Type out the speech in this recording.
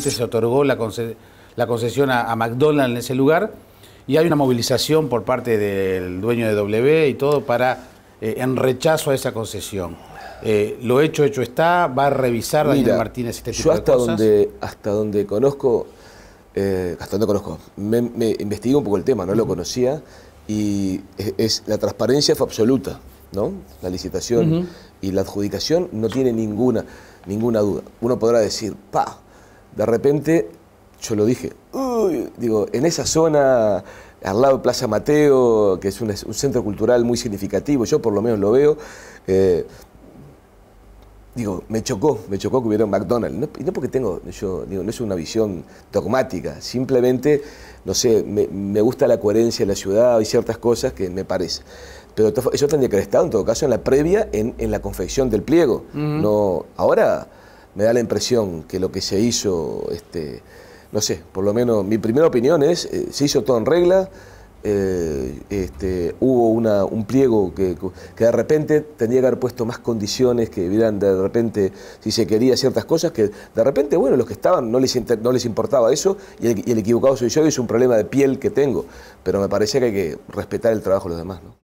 se otorgó la, concesión a, McDonald's en ese lugar y hay una movilización por parte del dueño de W y todo para eh, en rechazo a esa concesión. Eh, lo hecho, hecho está, va a revisar Daniel Martínez este tipo yo hasta de cosas. Donde, hasta donde conozco, eh, hasta donde conozco, me, me investigué un poco el tema, no lo conocía, y es, la transparencia fue absoluta, ¿no? La licitación y la adjudicación no tiene ninguna, ninguna duda. Uno podrá decir, pa, de repente yo lo dije, digo, en esa zona, al lado de Plaza Mateo, que es un, centro cultural muy significativo, yo por lo menos lo veo, eh, digo, me chocó, me chocó que hubiera un McDonald's. No, y no porque tengo, yo digo, no es una visión dogmática, simplemente, no sé, me, gusta la coherencia de la ciudad y ciertas cosas que me parece. Pero eso tendría que estar en todo caso, en la previa, en, la confección del pliego. no Ahora me da la impresión que lo que se hizo, este, no sé, por lo menos mi primera opinión es, eh, se hizo todo en regla, eh, este, hubo una, un pliego que, de repente tendría que haber puesto más condiciones, que vieran de repente si se quería ciertas cosas, que de repente, bueno, los que estaban no les, no les importaba eso y el, equivocado soy yo y es un problema de piel que tengo, pero me parece que hay que respetar el trabajo de los demás. ¿no?